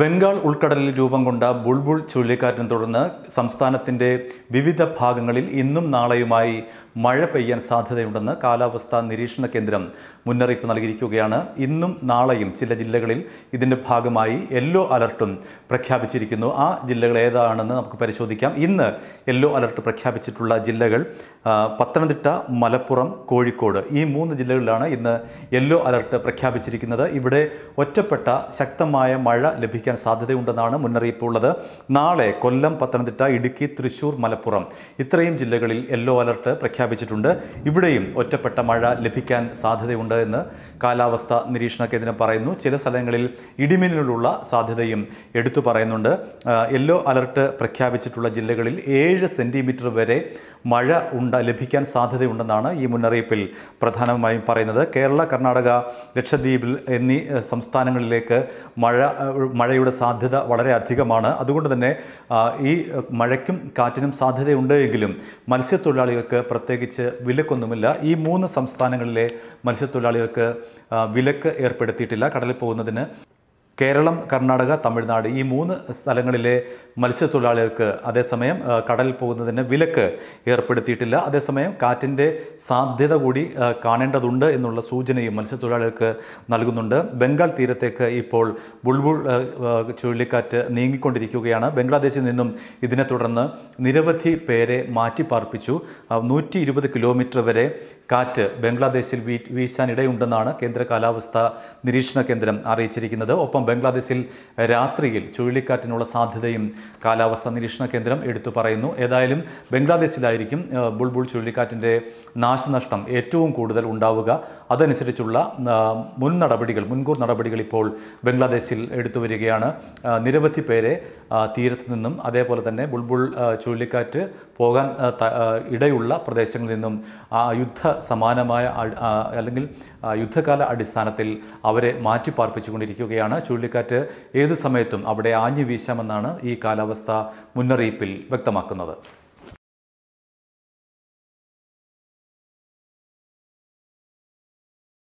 ബംഗാൾ ഉൾക്കടലിൽ രൂപം കൊണ്ട ബുൾബുൾ ചുഴലിക്കാറ്റിനെ തുടർന്ന് സംസ്ഥാനത്തിൻ്റെ വിവിധ ഭാഗങ്ങളിൽ ഇന്നും നാളെയുമായി മഴ പെയ്യാൻ സാധ്യതയുണ്ടെന്ന് കാലാവസ്ഥാ നിരീക്ഷണ കേന്ദ്രം മുന്നറിയിപ്പ് നൽകിയിരിക്കുകയാണ് ഇന്നും നാളെയും ചില ജില്ലകളിൽ ഇതിൻ്റെ ഭാഗമായി യെല്ലോ അലർട്ടും പ്രഖ്യാപിച്ചിരിക്കുന്നു ആ ജില്ലകൾ ഏതാണെന്ന് നമുക്ക് പരിശോധിക്കാം ഇന്ന് യെല്ലോ അലർട്ട് പ്രഖ്യാപിച്ചിട്ടുള്ള ജില്ലകൾ പത്തനംതിട്ട മലപ്പുറം കോഴിക്കോട് ഈ മൂന്ന് ജില്ലകളിലാണ് ഇന്ന് യെല്ലോ അലർട്ട് പ്രഖ്യാപിച്ചിരിക്കുന്നത് ഇവിടെ ഒറ്റപ്പെട്ട ശക്തമായ മഴ ലഭിക്കാൻ സാധ്യതയുണ്ടെന്നാണ് മുന്നറിയിപ്പ് ഉള്ളത് നാളെ കൊല്ലം പത്തനംതിട്ട ഇടുക്കി തൃശൂർ മലപ്പുറം ഇത്രയും ജില്ലകളിൽ യെല്ലോ അലർട്ട് പ്രഖ്യാപിച്ചു പ്രഖ്യാപിച്ചിട്ടുണ്ട് ഇവിടെയും ഒറ്റപ്പെട്ട മഴ ലഭിക്കാൻ സാധ്യതയുണ്ട് എന്ന് കാലാവസ്ഥ നിരീക്ഷണ കേന്ദ്രം പറയുന്നു ചില സ്ഥലങ്ങളിൽ ഇടിമിന്നലുള്ള സാധ്യതയും എടുത്തു പറയുന്നുണ്ട് യെല്ലോ അലർട്ട് പ്രഖ്യാപിച്ചിട്ടുള്ള ജില്ലകളിൽ ഏഴ് സെൻറ്റിമീറ്റർ വരെ മഴ ഉണ്ട ലഭിക്കാൻ സാധ്യതയുണ്ടെന്നാണ് ഈ മുന്നറിയിപ്പിൽ പ്രധാനമായും പറയുന്നത് കേരള കർണാടക ലക്ഷദ്വീപിൽ എന്നീ സംസ്ഥാനങ്ങളിലേക്ക് മഴ മഴയുടെ സാധ്യത വളരെ അധികമാണ് അതുകൊണ്ട് തന്നെ ഈ മഴയ്ക്കും കാറ്റിനും സാധ്യതയുണ്ട് എങ്കിലും മത്സ്യത്തൊഴിലാളികൾക്ക് പ്രത്യേക പ്രത്യേകിച്ച് വിലക്കൊന്നുമില്ല ഈ മൂന്ന് സംസ്ഥാനങ്ങളിലെ മത്സ്യത്തൊഴിലാളികൾക്ക് വിലക്ക് ഏർപ്പെടുത്തിയിട്ടില്ല കടലിൽ പോകുന്നതിന് കേരളം കർണാടക തമിഴ്നാട് ഈ മൂന്ന് സ്ഥലങ്ങളിലെ മത്സ്യത്തൊഴിലാളികൾക്ക് അതേസമയം കടലിൽ പോകുന്നതിന് വിലക്ക് ഏർപ്പെടുത്തിയിട്ടില്ല അതേസമയം കാറ്റിൻ്റെ സാധ്യത കൂടി കാണേണ്ടതുണ്ട് എന്നുള്ള സൂചനയും മത്സ്യത്തൊഴിലാളികൾക്ക് നൽകുന്നുണ്ട് ബംഗാൾ തീരത്തേക്ക് ഇപ്പോൾ ബുൾബുൾ ചുഴലിക്കാറ്റ് നീങ്ങിക്കൊണ്ടിരിക്കുകയാണ് ബംഗ്ലാദേശിൽ നിന്നും ഇതിനെ തുടർന്ന് നിരവധി പേരെ മാറ്റിപ്പാർപ്പിച്ചു നൂറ്റി ഇരുപത് കിലോമീറ്റർ വരെ കാറ്റ് ബംഗ്ലാദേശിൽ വീ വീശാനിടയുണ്ടെന്നാണ് കേന്ദ്ര കാലാവസ്ഥാ നിരീക്ഷണ കേന്ദ്രം അറിയിച്ചിരിക്കുന്നത് ഒപ്പം ഒപ്പം ബംഗ്ലാദേശിൽ രാത്രിയിൽ ചുഴലിക്കാറ്റിനുള്ള സാധ്യതയും കാലാവസ്ഥാ നിരീക്ഷണ കേന്ദ്രം എടുത്തു പറയുന്നു ഏതായാലും ബംഗ്ലാദേശിലായിരിക്കും ബുൾബുൾ ചുഴലിക്കാറ്റിൻ്റെ നാശനഷ്ടം ഏറ്റവും കൂടുതൽ ഉണ്ടാവുക അതനുസരിച്ചുള്ള മുൻ നടപടികൾ മുൻകൂർ നടപടികൾ ഇപ്പോൾ ബംഗ്ലാദേശിൽ എടുത്തു വരികയാണ് നിരവധി പേരെ തീരത്ത് നിന്നും അതേപോലെ തന്നെ ബുൾബുൾ ചുഴലിക്കാറ്റ് പോകാൻ ഇടയുള്ള പ്രദേശങ്ങളിൽ നിന്നും യുദ്ധ സമാനമായ അല്ലെങ്കിൽ യുദ്ധകാല അടിസ്ഥാനത്തിൽ അവരെ മാറ്റി പാർപ്പിച്ചുകൊണ്ടിരിക്കുകയാണ് ചുഴലിക്കാറ്റ് ഏത് സമയത്തും അവിടെ ആഞ്ഞു വീശാമെന്നാണ് ഈ കാലാവസ്ഥ മുന്നറിയിപ്പിൽ വ്യക്തമാക്കുന്നത്